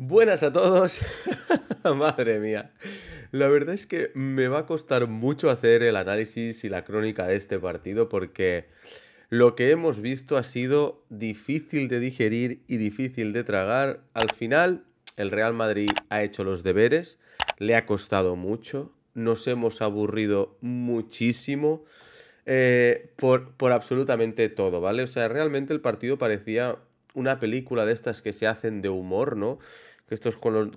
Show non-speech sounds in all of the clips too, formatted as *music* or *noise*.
Buenas a todos. *laughs* Madre mía. La verdad es que me va a costar mucho hacer el análisis y la crónica de este partido porque lo que hemos visto ha sido difícil de digerir y difícil de tragar. Al final, el Real Madrid ha hecho los deberes, le ha costado mucho, nos hemos aburrido muchísimo. Eh, por, por absolutamente todo, ¿vale? O sea, realmente el partido parecía una película de estas que se hacen de humor, ¿no? que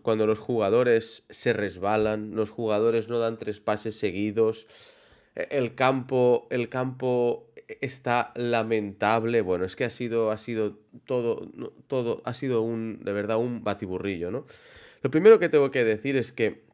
cuando, los jugadores se resbalan, los jugadores no dan tres pases seguidos, e, el campo, el campo está lamentable. Bueno, es que ha sido, ha sido todo, todo, ha sido un, de verdad, un batiburrillo, ¿no? Lo primero que tengo que decir es que,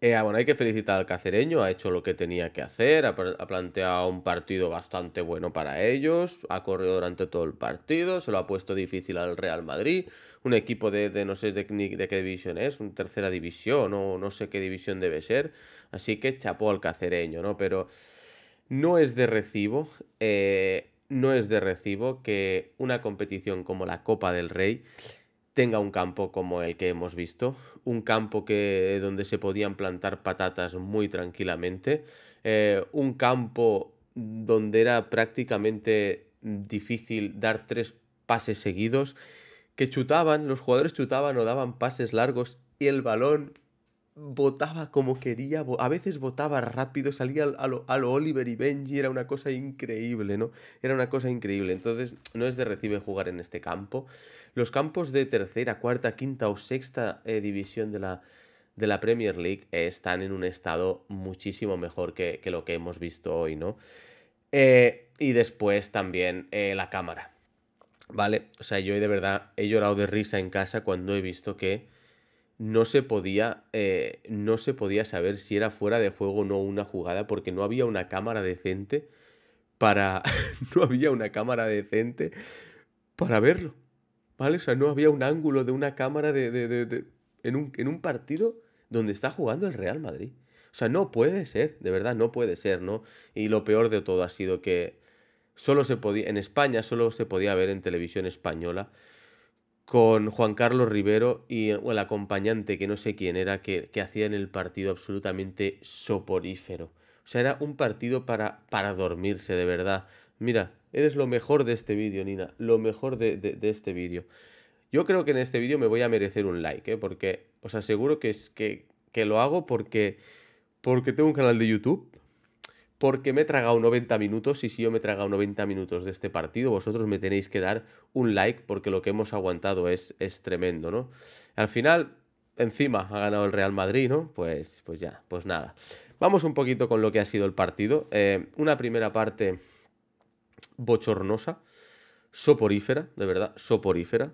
eh, ah, bueno, hay que felicitar al cacereño, ha hecho lo que tenía que hacer, ha, planteado un partido bastante bueno para ellos, ha corrido durante todo el partido, se lo ha puesto difícil al Real Madrid, un equipo de, no sé de, qué división es, un tercera división o no sé qué división debe ser. Así que chapó al cacereño, ¿no? Pero no es de recibo, eh, no es de recibo que una competición como la Copa del Rey tenga un campo como el que hemos visto, un campo que, donde se podían plantar patatas muy tranquilamente, eh, un campo donde era prácticamente difícil dar tres pases seguidos que chutaban, los jugadores chutaban o daban pases largos y el balón botaba como quería, a veces botaba rápido, salía a lo, Oliver y Benji, era una cosa increíble, ¿no? Era una cosa increíble, entonces no es de recibe jugar en este campo. Los campos de tercera, cuarta, quinta o sexta eh, división de la, de la Premier League eh, están en un estado muchísimo mejor que, lo que hemos visto hoy, ¿no? Eh, y después también la cámara ¿Vale? O sea, yo de verdad he llorado de risa en casa cuando he visto que no se podía, eh, no se podía saber si era fuera de juego o no una jugada porque no había una cámara decente para... *laughs* no había una cámara decente para verlo. ¿Vale? O sea, no había un ángulo de una cámara de, de, de, En, un, en un partido donde está jugando el Real Madrid. O sea, no puede ser, de verdad, no puede ser, ¿no? Y lo peor de todo ha sido que solo se podía, en España solo se podía ver en televisión española con Juan Carlos Rivero y el acompañante, que no sé quién era, que, hacían el partido absolutamente soporífero. O sea, era un partido para, para dormirse, de verdad. Mira, eres lo mejor de este vídeo, Nina, lo mejor de, de, este vídeo. Yo creo que en este vídeo me voy a merecer un like, ¿eh? porque os aseguro que, es, que, que lo hago porque, porque tengo un canal de YouTube porque me he tragado 90 minutos? Y si yo me he tragado 90 minutos de este partido, vosotros me tenéis que dar un like porque lo que hemos aguantado es, tremendo, ¿no? Al final, encima ha ganado el Real Madrid, ¿no? Pues, pues ya, pues nada. Vamos un poquito con lo que ha sido el partido. Eh, una primera parte bochornosa, soporífera, de verdad, soporífera.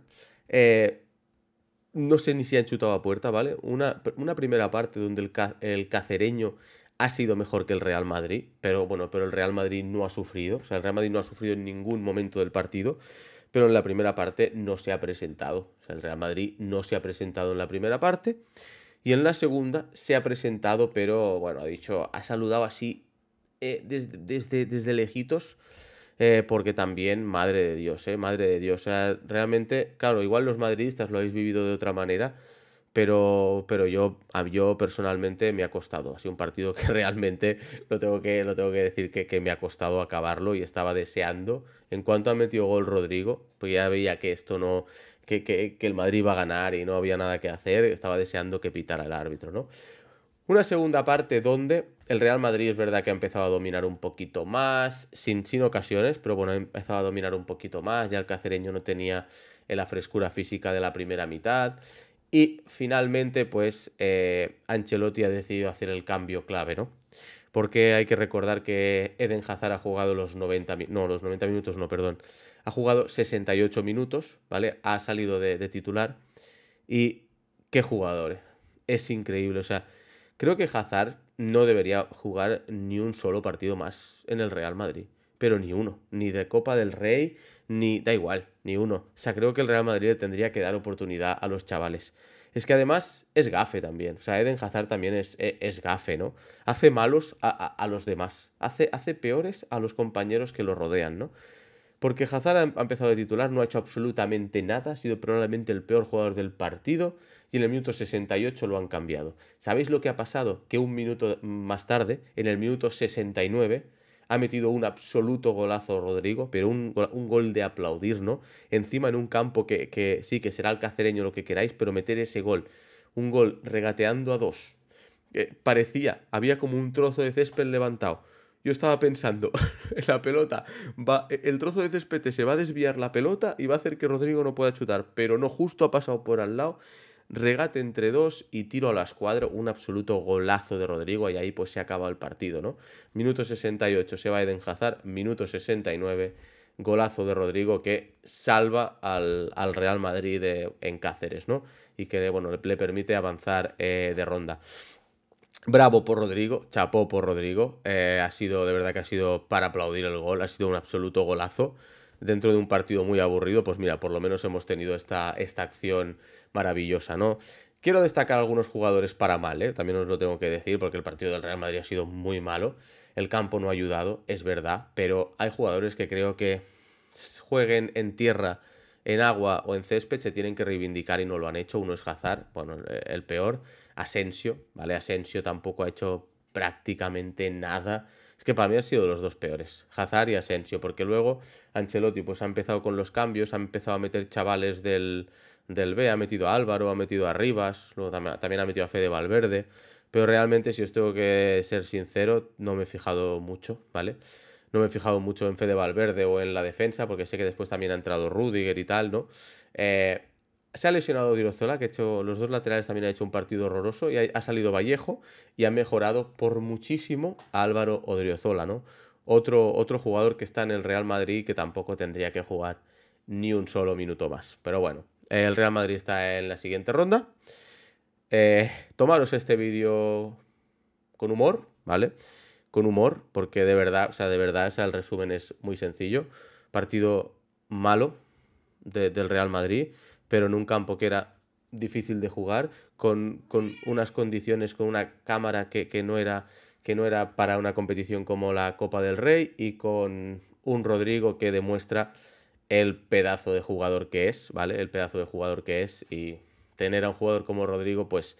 Eh, no sé ni si han chutado a puerta, ¿vale? Una, primera parte donde el cacereño ha sido mejor que el Real Madrid, pero bueno, pero el Real Madrid no ha sufrido, o sea, el Real Madrid no ha sufrido en ningún momento del partido, pero en la primera parte no se ha presentado, o sea, el Real Madrid no se ha presentado en la primera parte y en la segunda se ha presentado, pero bueno, ha dicho, ha saludado así eh, desde, desde, lejitos. Eh, porque también, madre de Dios, eh, madre de Dios. realmente, claro, igual los madridistas lo habéis vivido de otra manera, pero, pero yo, yo personalmente me ha costado. Ha sido un partido que *laughs* realmente lo tengo que, lo tengo que decir que, me ha costado acabarlo y estaba deseando. En cuanto ha metido gol Rodrigo, pues ya veía que esto no. Que, el Madrid iba a ganar y no había nada que hacer, estaba deseando que pitara el árbitro, ¿no? Una segunda parte donde el Real Madrid es verdad que ha empezado a dominar un poquito más, sin, sin ocasiones, pero bueno, ha empezado a dominar un poquito más, ya el cacereño no tenía la frescura física de la primera mitad y finalmente, pues eh, Ancelotti ha decidido hacer el cambio clave, ¿no? Porque hay que recordar que Eden Hazard ha jugado los 90 minutos, no, los 90 minutos no, perdón, ha jugado 68 minutos, ¿vale? Ha salido de, de titular y qué jugador, ¿eh? es increíble, o sea, creo que Hazard no debería jugar ni un solo partido más en el Real Madrid pero ni uno, ni de Copa del Rey, ni da igual, ni uno. O sea, creo que el Real Madrid tendría que dar oportunidad a los chavales. Es que además es gafe también. O sea, Eden Hazard también es, e, es, gafe, ¿no? Hace malos a, los demás. Hace, hace peores a los compañeros que lo rodean, ¿no? Porque Hazard ha empezado de titular, no ha hecho absolutamente nada, ha sido probablemente el peor jugador del partido y en el minuto 68 lo han cambiado. ¿Sabéis lo que ha pasado? Que un minuto más tarde, en el minuto 69, ha metido un absoluto golazo Rodrigo, pero un, gol de aplaudir, ¿no? Encima en un campo que, sí, que será el lo que queráis, pero meter ese gol, un gol regateando a dos, que eh, parecía, había como un trozo de césped levantado. Yo estaba pensando, *laughs* la pelota va, el trozo de césped se va a desviar la pelota y va a hacer que Rodrigo no pueda chutar, pero no justo ha pasado por al lado regate entre dos y tiro a la escuadra, un absoluto golazo de Rodrigo y ahí pues se acaba el partido, ¿no? Minuto 68 se va Eden Hazard, minuto 69 golazo de Rodrigo que salva al, al Real Madrid en Cáceres, ¿no? Y que, bueno, le, permite avanzar eh, de ronda. Bravo por Rodrigo, chapó por Rodrigo. Eh, ha sido, de verdad que ha sido para aplaudir el gol, ha sido un absoluto golazo dentro de un partido muy aburrido, pues mira, por lo menos hemos tenido esta, esta acción maravillosa, ¿no? Quiero destacar algunos jugadores para mal, ¿eh? también os lo tengo que decir, porque el partido del Real Madrid ha sido muy malo. El campo no ha ayudado, es verdad, pero hay jugadores que creo que jueguen en tierra, en agua o en césped se tienen que reivindicar y no lo han hecho. Uno es Hazard, bueno, el peor. Asensio, ¿vale? Asensio tampoco ha hecho prácticamente nada que para mí han sido los dos peores, Hazard y Asensio, porque luego Ancelotti pues ha empezado con los cambios, ha empezado a meter chavales del, del B, ha metido a Álvaro, ha metido a Rivas, luego también, también ha metido a Fede Valverde, pero realmente si os tengo que ser sincero, no me he fijado mucho, ¿vale? No me he fijado mucho en Fede Valverde o en la defensa, porque sé que después también ha entrado Rudiger y tal, ¿no? Eh, se ha lesionado Zola, que ha hecho, los dos laterales también ha hecho un partido horroroso, y ha, salido Vallejo y ha mejorado por muchísimo Álvaro Odriozola, ¿no? Otro, otro jugador que está en el Real Madrid que tampoco tendría que jugar ni un solo minuto más. Pero bueno, el Real Madrid está en la siguiente ronda. Eh, tomaros este vídeo con humor, ¿vale? Con humor, porque de verdad, o sea, de verdad, o sea, el resumen es muy sencillo. Partido malo del Real Madrid pero en un campo que era difícil de jugar, con, unas condiciones, con una cámara que, no era, que no era para una competición como la Copa del Rey y con un Rodrigo que demuestra el pedazo de jugador que es, ¿vale? El pedazo de jugador que es y tener a un jugador como Rodrigo, pues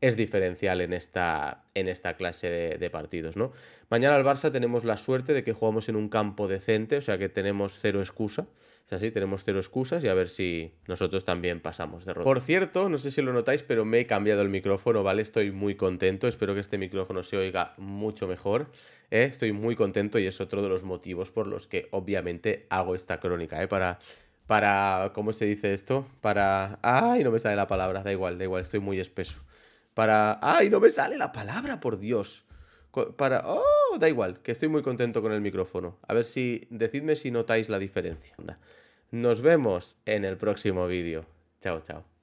es diferencial en esta, en esta clase de, partidos, ¿no? Mañana al Barça tenemos la suerte de que jugamos en un campo decente, o sea que tenemos cero excusa así, tenemos cero excusas y a ver si nosotros también pasamos de rojo Por cierto, no sé si lo notáis, pero me he cambiado el micrófono, ¿vale? Estoy muy contento, espero que este micrófono se oiga mucho mejor. ¿eh? Estoy muy contento y es otro de los motivos por los que obviamente hago esta crónica, ¿eh? Para para, ¿cómo se dice esto? Para... ¡Ay, no me sale la palabra! Da igual, da igual, estoy muy espeso. Para... ¡Ay, no me sale la palabra, por Dios! para... ¡Oh! Da igual, que estoy muy contento con el micrófono. A ver si... Decidme si notáis la diferencia. Nos vemos en el próximo vídeo. Chao, chao.